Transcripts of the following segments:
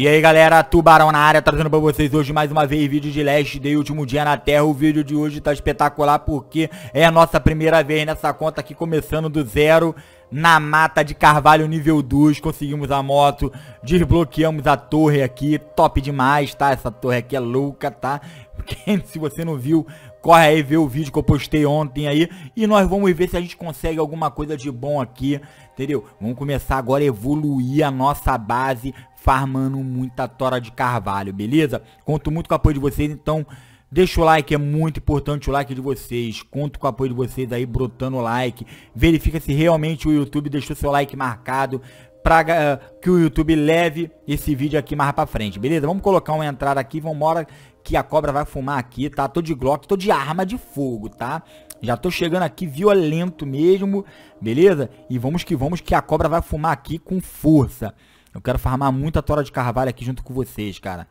E aí galera, Tubarão na área, trazendo pra vocês hoje mais uma vez vídeo de Last Day, último dia na Terra. O vídeo de hoje tá espetacular porque é a nossa primeira vez nessa conta aqui, começando do zero na mata de Carvalho nível 2, conseguimos a moto, desbloqueamos a torre aqui, top demais, tá? Essa torre aqui é louca, tá? Se você não viu, corre aí ver o vídeo que eu postei ontem aí e nós vamos ver se a gente consegue alguma coisa de bom aqui, entendeu? Vamos começar agora a evoluir a nossa base farmando muita tora de carvalho, beleza? Conto muito com o apoio de vocês, então deixa o like, é muito importante o like de vocês. Conto com o apoio de vocês aí, brotando o like. Verifica se realmente o YouTube deixou seu like marcado para eh, que o YouTube leve esse vídeo aqui mais para frente, beleza? Vamos colocar uma entrada aqui, vamos embora que a cobra vai fumar aqui, tá? Tô de Glock, tô de arma de fogo, tá? Já tô chegando aqui violento mesmo, beleza? E vamos que vamos que a cobra vai fumar aqui com força. Eu quero farmar muita tora de carvalho aqui junto com vocês, cara.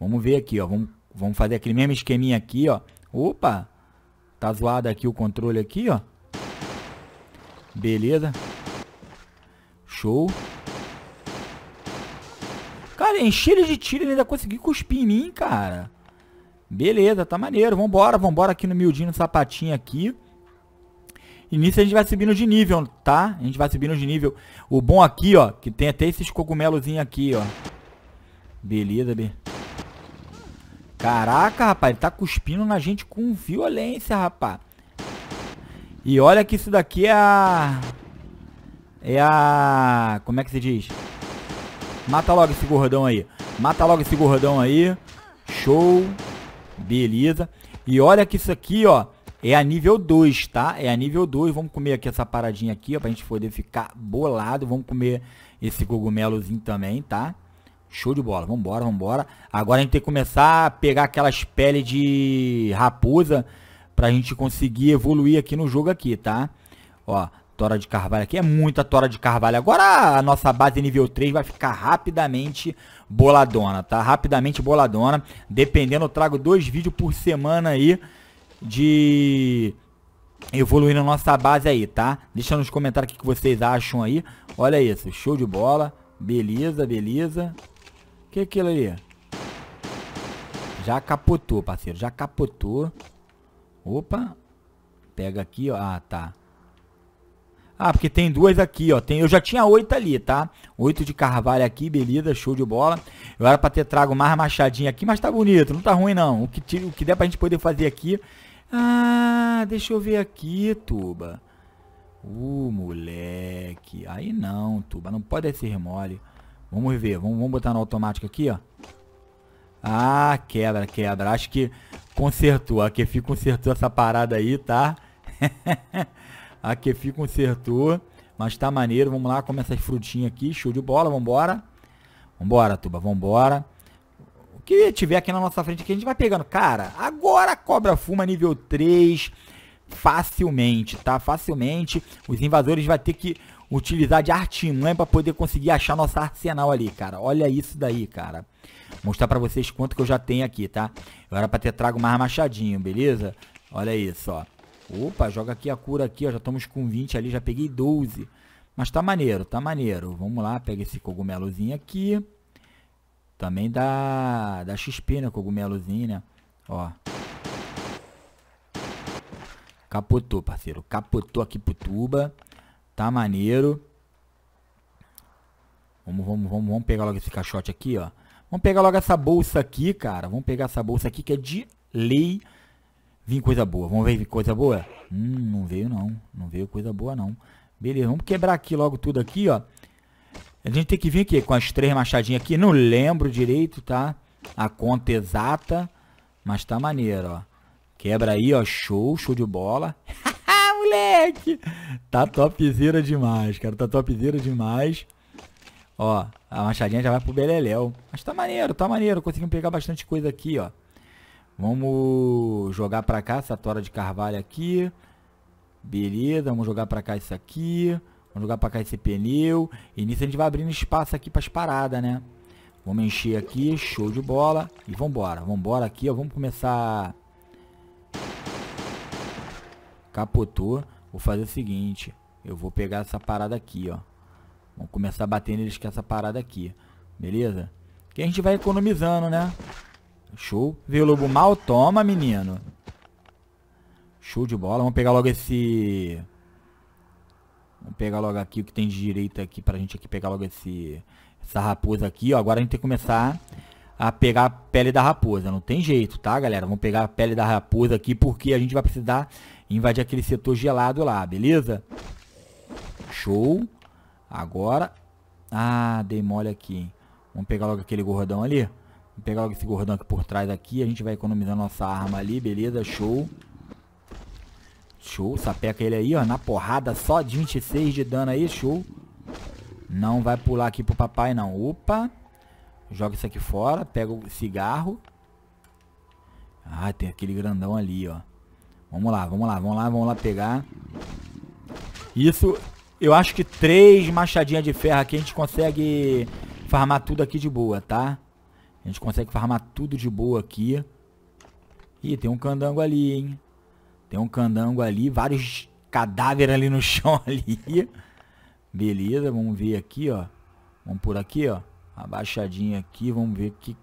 Vamos ver aqui, ó. Vamos, vamos fazer aquele mesmo esqueminha aqui, ó. Opa! Tá zoado aqui o controle aqui, ó. Beleza. Show. Cara, enchi ele de tiro e ainda consegui cuspir em mim, cara. Beleza, tá maneiro. Vambora, vambora aqui no miudinho, no sapatinho aqui. E nisso a gente vai subindo de nível, tá? A gente vai subindo de nível. O bom aqui, ó, que tem até esses cogumelozinhos aqui, ó. Beleza, B. Caraca, rapaz, ele tá cuspindo na gente com violência, rapaz. E olha que isso daqui é a... É a... Como é que se diz? Mata logo esse gordão aí. Mata logo esse gordão aí. Show. Beleza. E olha que isso aqui, ó. É a nível 2, tá? É a nível 2. Vamos comer aqui essa paradinha aqui, ó, pra gente poder ficar bolado. Vamos comer esse cogumelozinho também, tá? Show de bola. Vambora, vambora. Agora a gente tem que começar a pegar aquelas peles de raposa pra gente conseguir evoluir aqui no jogo aqui, tá? Ó, tora de carvalho aqui. É muita tora de carvalho. Agora a nossa base nível 3 vai ficar rapidamente boladona, tá? Rapidamente boladona. Dependendo, eu trago dois vídeos por semana aí de evoluir na nossa base aí, tá? Deixa nos comentários o que vocês acham aí. Olha isso, show de bola. Beleza, beleza. O que é aquilo ali? Já capotou, parceiro, já capotou. Opa. Pega aqui, ó. Ah, tá. Ah, porque tem duas aqui, ó. Tem, eu já tinha oito ali, tá? Oito de carvalho aqui, beleza, show de bola. Eu era pra ter trago mais machadinha aqui, mas tá bonito, não tá ruim não. O que, o que der pra gente poder fazer aqui... Ah, deixa eu ver aqui, Tuba. Uh, moleque. Aí não, Tuba, não pode ser mole. Vamos ver, vamos, vamos botar no automático aqui, ó. Ah, quebra, quebra. Acho que consertou. A Kefi consertou essa parada aí, tá? A Kefi consertou. Mas tá maneiro. Vamos lá, começa essas frutinhas aqui. Show de bola, vambora. Vambora, Tuba, vambora. O que tiver aqui na nossa frente aqui, a gente vai pegando. Cara, agora cobra fuma nível 3. Facilmente, tá? Facilmente. Os invasores vai ter que utilizar de artimanha né? para poder conseguir achar nosso arsenal ali, cara. Olha isso daí, cara. Vou mostrar para vocês quanto que eu já tenho aqui, tá? Agora pra para ter trago mais machadinho, beleza? Olha isso, ó. Opa, joga aqui a cura aqui, ó. Já estamos com 20 ali, já peguei 12. Mas tá maneiro, tá maneiro. Vamos lá, pega esse cogumelozinho aqui. Também dá, dá XP, né? Cogumelozinho, né? Ó. Capotou, parceiro. Capotou aqui pro tuba. Tá maneiro. Vamos, vamos, vamos, vamos pegar logo esse caixote aqui, ó. Vamos pegar logo essa bolsa aqui, cara. Vamos pegar essa bolsa aqui que é de lei. Vim coisa boa. Vamos ver coisa boa? Hum, não veio não. Não veio coisa boa não. Beleza, vamos quebrar aqui logo tudo aqui, ó. A gente tem que vir aqui com as três machadinhas aqui. Não lembro direito, tá? A conta exata. Mas tá maneiro, ó. Quebra aí, ó. Show, show de bola. Ah, moleque! Tá topzera demais, cara. Tá topzera demais. Ó, a machadinha já vai pro Beleléu. Mas tá maneiro, tá maneiro. Conseguimos pegar bastante coisa aqui, ó. Vamos jogar para cá essa tora de carvalho aqui. Beleza, vamos jogar para cá isso aqui. Vamos jogar para cá esse pneu. E nisso a gente vai abrindo espaço aqui para paradas, né? Vamos encher aqui, show de bola. E vambora, vambora aqui, ó. Vamos começar... Capotou. Vou fazer o seguinte. Eu vou pegar essa parada aqui, ó. Vamos começar a bater neles com essa parada aqui. Beleza? Que a gente vai economizando, né? Show. Viu o lobo mal, toma, menino. Show de bola. Vamos pegar logo esse... Vamos pegar logo aqui o que tem de direita aqui pra gente aqui pegar logo esse... Essa raposa aqui, ó. Agora a gente tem que começar a pegar a pele da raposa. Não tem jeito, tá, galera? Vamos pegar a pele da raposa aqui porque a gente vai precisar invadir aquele setor gelado lá, beleza? Show. Agora... Ah, dei mole aqui, hein? Vamos pegar logo aquele gordão ali. Vou pegar esse gordão aqui por trás aqui. A gente vai economizar nossa arma ali, beleza? Show. Show, sapeca ele aí, ó. Na porrada, só de 26 de dano aí, show. Não vai pular aqui pro papai, não. Opa. Joga isso aqui fora. Pega o cigarro. Ah, tem aquele grandão ali, ó. Vamos lá, vamos lá, vamos lá, vamos lá pegar. Isso, eu acho que três machadinhas de ferro aqui a gente consegue farmar tudo aqui de boa, tá? A gente consegue farmar tudo de boa aqui. Ih, tem um candango ali, hein? Tem um candango ali, vários cadáveres ali no chão ali. Beleza, vamos ver aqui, ó. Vamos por aqui, ó. Abaixadinha aqui, vamos ver que...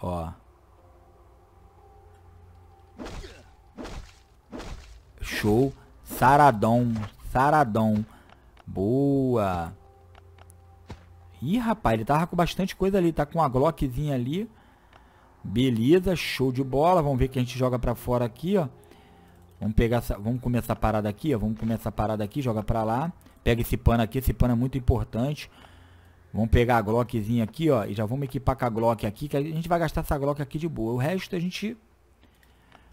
Ó. Show. Saradão. Saradão. Boa. Ih, rapaz, ele tava com bastante coisa ali. Tá com uma Glockzinha ali. Beleza, show de bola. Vamos ver que a gente joga pra fora aqui, ó. Vamos pegar essa, vamos começar a parada aqui, ó. Vamos começar a parada aqui, joga pra lá. Pega esse pano aqui, esse pano é muito importante. Vamos pegar a Glockzinha aqui, ó. E já vamos equipar com a Glock aqui, que a gente vai gastar essa Glock aqui de boa. O resto a gente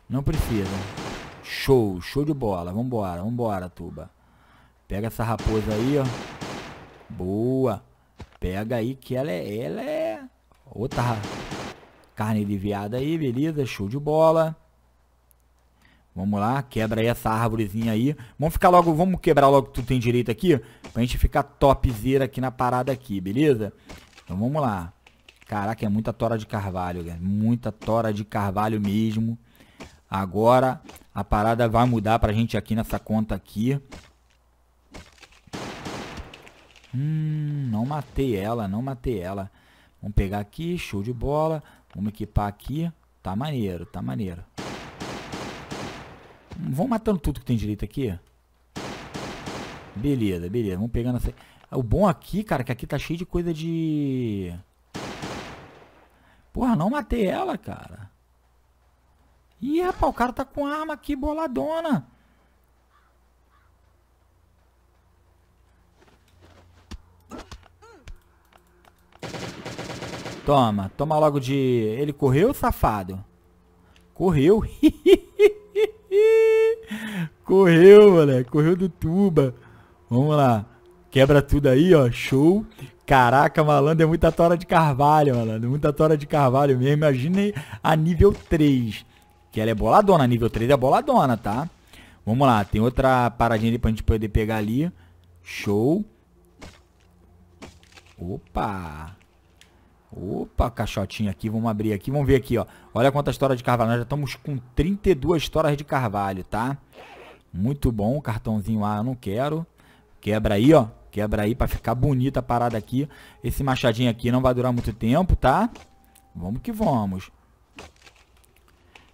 não precisa. Show, show de bola. Vambora, vambora, tuba. Pega essa raposa aí, ó. Boa. Pega aí que ela é, ela é outra carne de viada aí, beleza? Show de bola. Vamos lá, quebra aí essa árvorezinha aí. Vamos ficar logo, vamos quebrar logo que tu tem direito aqui, pra gente ficar topzera aqui na parada aqui, beleza? Então vamos lá. Caraca, é muita tora de carvalho, cara. muita tora de carvalho mesmo. Agora a parada vai mudar pra gente aqui nessa conta aqui. Hum, não matei ela, não matei ela. Vamos pegar aqui, show de bola. Vamos equipar aqui. Tá maneiro, tá maneiro. Vamos matando tudo que tem direito aqui. Beleza, beleza. Vamos pegando essa... O bom aqui, cara, é que aqui tá cheio de coisa de... Porra, não matei ela, cara. Ih, rapaz, o cara tá com arma aqui boladona. Toma, toma logo de... Ele correu, safado? Correu. correu, moleque. Correu do tuba. Vamos lá. Quebra tudo aí, ó. Show. Caraca, malandro, é muita tora de carvalho, malandro. Muita tora de carvalho mesmo. Imagine a nível 3. Que ela é boladona. A nível 3 é boladona, tá? Vamos lá. Tem outra paradinha ali pra gente poder pegar ali. Show. Opa. Opa, caixotinho aqui, vamos abrir aqui, vamos ver aqui, ó. Olha quanta história de carvalho, nós já estamos com 32 histórias de carvalho, tá? Muito bom, cartãozinho lá eu não quero. Quebra aí, ó, quebra aí pra ficar bonita a parada aqui. Esse machadinho aqui não vai durar muito tempo, tá? Vamos que vamos.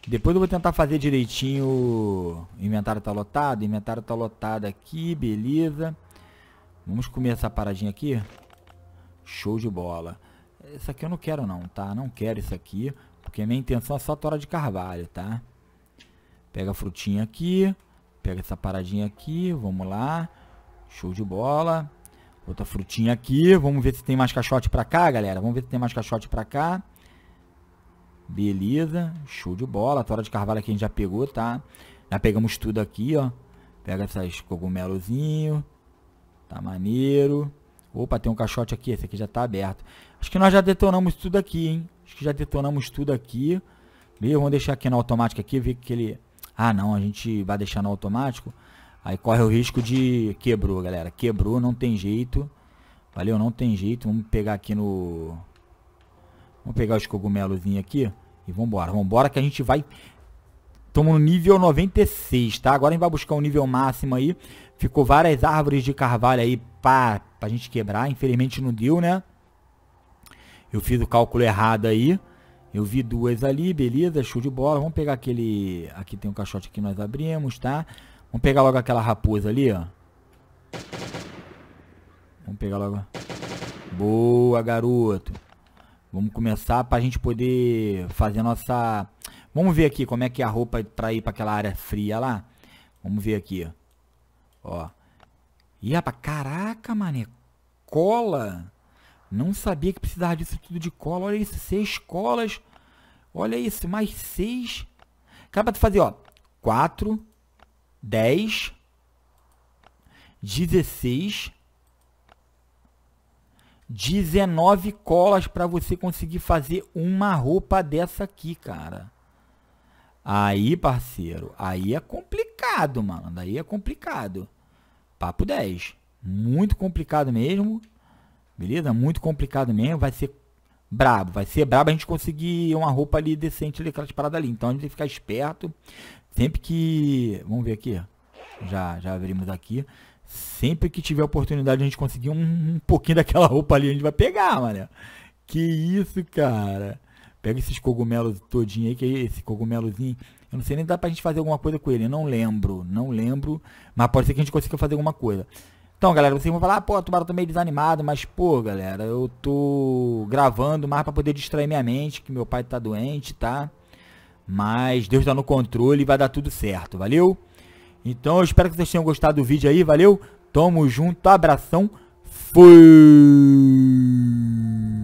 Depois eu vou tentar fazer direitinho. Inventário tá lotado, inventário tá lotado aqui, beleza. Beleza. Vamos comer essa paradinha aqui. Show de bola. Isso aqui eu não quero não, tá? Não quero isso aqui, porque minha intenção é só tora de carvalho, tá? Pega a frutinha aqui, pega essa paradinha aqui, vamos lá. Show de bola. Outra frutinha aqui, vamos ver se tem mais caixote pra cá, galera. Vamos ver se tem mais caixote pra cá. Beleza, show de bola. A tora de carvalho aqui a gente já pegou, tá? Já pegamos tudo aqui, ó. Pega esses maneiro. Tá maneiro. Opa, tem um caixote aqui, esse aqui já está aberto. Acho que nós já detonamos tudo aqui, hein? Acho que já detonamos tudo aqui. Beleza, vamos deixar aqui no automático aqui, ver que ele... Ah, não, a gente vai deixar no automático. Aí corre o risco de... Quebrou, galera. Quebrou, não tem jeito. Valeu, não tem jeito. Vamos pegar aqui no... Vamos pegar os cogumelos aqui e vambora. Vambora que a gente vai Estamos no nível 96, tá? Agora a gente vai buscar um nível máximo aí. Ficou várias árvores de carvalho aí para pra gente quebrar. Infelizmente não deu, né? Eu fiz o cálculo errado aí. Eu vi duas ali, beleza, show de bola. Vamos pegar aquele... Aqui tem um caixote que nós abrimos, tá? Vamos pegar logo aquela raposa ali, ó. Vamos pegar logo. Boa, garoto. Vamos começar pra gente poder fazer nossa Vamos ver aqui como é que é a roupa pra ir pra aquela área fria lá. Vamos ver aqui, ó. E Ih, rapaz, caraca, mané. Cola. Não sabia que precisava disso tudo de cola. Olha isso, seis colas. Olha isso, mais seis. Acaba de fazer, ó. Quatro, dez, dezesseis, dezenove colas para você conseguir fazer uma roupa dessa aqui, cara. Aí, parceiro, aí é complicado, mano. Daí é complicado. Papo 10. Muito complicado mesmo. Beleza? Muito complicado mesmo. Vai ser brabo. Vai ser brabo a gente conseguir uma roupa ali decente ali, aquelas paradas ali. Então a gente tem que ficar esperto. Sempre que. Vamos ver aqui. Já, já abrimos aqui. Sempre que tiver oportunidade a gente conseguir um, um pouquinho daquela roupa ali, a gente vai pegar, mano. Que isso, cara. Pega esses cogumelos todinho aí, que esse cogumelozinho, eu não sei nem se dá pra gente fazer alguma coisa com ele, eu não lembro, não lembro, mas pode ser que a gente consiga fazer alguma coisa. Então, galera, vocês vão falar, ah, pô, o Tubarão tá meio desanimado, mas, pô, galera, eu tô gravando mais pra poder distrair minha mente, que meu pai tá doente, tá? Mas Deus tá no controle e vai dar tudo certo, valeu? Então, eu espero que vocês tenham gostado do vídeo aí, valeu? Tamo junto, abração, fui!